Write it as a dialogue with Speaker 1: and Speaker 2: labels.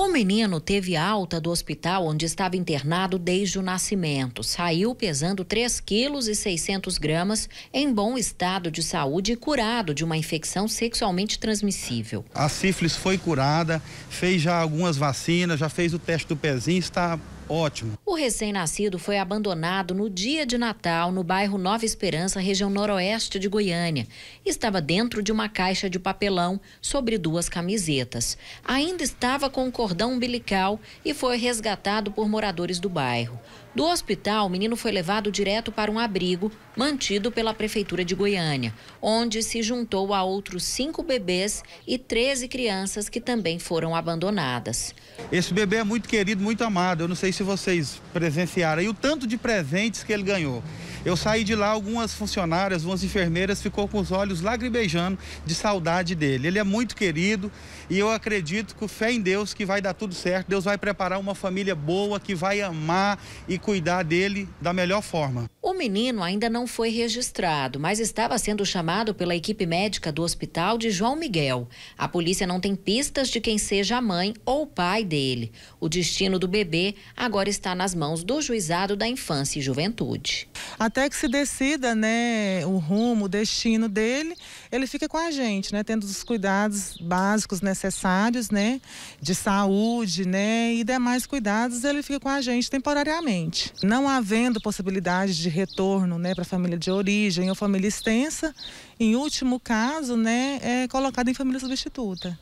Speaker 1: O menino teve alta do hospital onde estava internado desde o nascimento. Saiu pesando 3 quilos e 600 gramas, em bom estado de saúde e curado de uma infecção sexualmente transmissível.
Speaker 2: A sífilis foi curada, fez já algumas vacinas, já fez o teste do pezinho, está ótimo.
Speaker 1: O recém-nascido foi abandonado no dia de Natal no bairro Nova Esperança, região noroeste de Goiânia. Estava dentro de uma caixa de papelão sobre duas camisetas. Ainda estava com um cordão umbilical e foi resgatado por moradores do bairro. Do hospital, o menino foi levado direto para um abrigo mantido pela Prefeitura de Goiânia, onde se juntou a outros cinco bebês e 13 crianças que também foram abandonadas.
Speaker 2: Esse bebê é muito querido, muito amado. Eu não sei se se vocês presenciaram aí o tanto de presentes que ele ganhou. Eu saí de lá, algumas funcionárias, algumas enfermeiras ficou com os olhos lagrimejando de saudade dele. Ele é muito querido e eu acredito com fé em Deus que vai dar tudo certo. Deus vai preparar uma família boa que vai amar e cuidar dele da melhor forma
Speaker 1: menino ainda não foi registrado, mas estava sendo chamado pela equipe médica do hospital de João Miguel. A polícia não tem pistas de quem seja a mãe ou o pai dele. O destino do bebê agora está nas mãos do juizado da infância e juventude
Speaker 3: até que se decida, né, o rumo, o destino dele, ele fica com a gente, né, tendo os cuidados básicos necessários, né, de saúde, né, e demais cuidados, ele fica com a gente temporariamente. Não havendo possibilidade de retorno, né, para a família de origem ou família extensa, em último caso, né, é colocado em família substituta.